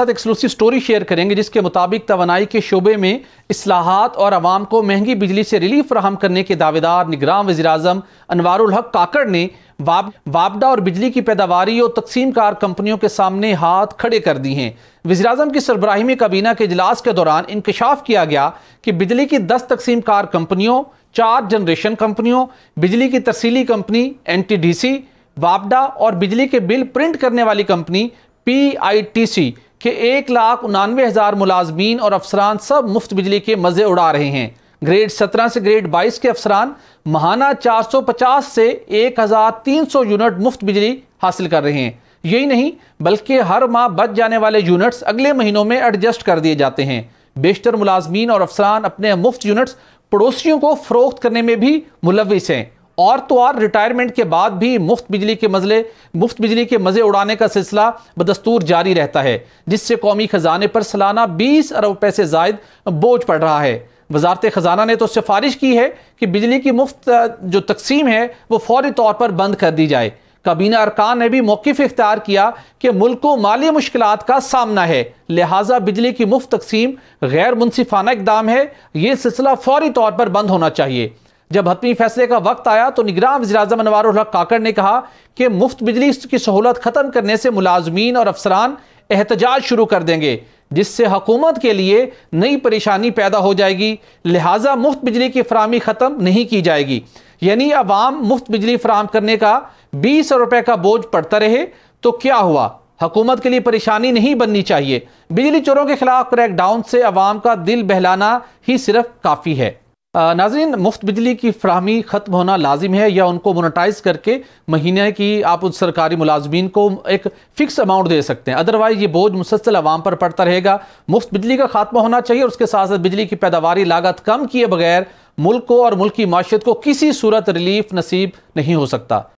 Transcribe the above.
साथ exclusive story share करेंगे जिसके मुताबिक तोानाई के शोबे में असलाहत और आवाम को महंगी बिजली से रिलीफ फ्राहम करने के दावेदार निगरान वजी अजम हक काकड़ ने वापडा और बिजली की पैदावारी और तकसीम कार कंपनियों के सामने हाथ खड़े कर दिए हैं वजी अजम की सरबराही में काबीना के अजलास के दौरान इंकशाफ किया गया कि बिजली की दस तकसीम कार कंपनियों चार जनरेशन कंपनियों बिजली की तरसीली company N T D C वापडा और बिजली के बिल प्रिंट करने वाली company P I T C कि एक लाख उनानवे हज़ार मुलाजमीन और अफसरान सब मुफ्त बिजली के मज़े उड़ा रहे हैं ग्रेड सत्रह से ग्रेड बाईस के अफसरान महाना चार सौ पचास से एक हज़ार तीन सौ यूनिट मुफ्त बिजली हासिल कर रहे हैं यही नहीं बल्कि हर माह बच जाने वाले यूनिट्स अगले महीनों में एडजस्ट कर दिए जाते हैं बेशतर मुलाजमीन और अफसरान अपने मुफ्त यूनिट्स पड़ोसियों को फ़रोख्त करने में भी मुलविस हैं और तो और रिटायरमेंट के बाद भी मुफ्त बिजली के मजले मुफ्त बिजली के मज़े उड़ाने का सिलसिला बदस्तूर जारी रहता है जिससे कौमी ख़जाने पर सालाना बीस अरब रुपए से जायद बोझ पड़ रहा है वजारत ख़जाना ने तो सिफारिश की है कि बिजली की मुफ्त जो तकसीम है वो फौरी तौर पर बंद कर दी जाए काबीना अरकान ने भी मौकफ इख्तियार किया कि मुल्क को माली मुश्किल का सामना है लिहाजा बिजली की मुफ्त तकसीम गैर मुनसिफाना इकदाम है ये सिलसिला फौरी तौर पर बंद होना चाहिए जब हतमी फैसले का वक्त आया तो निगरान वजी अजम अनवर काकड़ ने कहा कि मुफ्त बिजली की सहूलत ख़त्म करने से मुलाजमीन और अफसरान एहतजाज शुरू कर देंगे जिससे हकूमत के लिए नई परेशानी पैदा हो जाएगी लिहाजा मुफ्त बिजली की फरहमी ख़त्म नहीं की जाएगी यानी अवाम मुफ्त बिजली फराम करने का बीस रुपए का बोझ पड़ता रहे तो क्या हुआ हकूमत के लिए परेशानी नहीं बननी चाहिए बिजली चोरों के खिलाफ क्रैकडाउन से अवाम का दिल बहलाना ही सिर्फ काफ़ी है नाजरीन मुफ्त बिजली की फ्राहमी ख़त्म होना लाजिम है या उनको मोनोटाइज करके महीने की आप उस सरकारी मुलाजमीन को एक फ़िक्स अमाउंट दे सकते हैं अदरवाइज़ ये बोझ मुसलसल आवाम पर पड़ता रहेगा मुफ्त बिजली का खात्मा होना चाहिए और उसके साथ साथ बिजली की पैदावार लागत कम किए बगैर मुल्क को और मुल्क की माशत को किसी सूरत रिलीफ नसीब नहीं हो सकता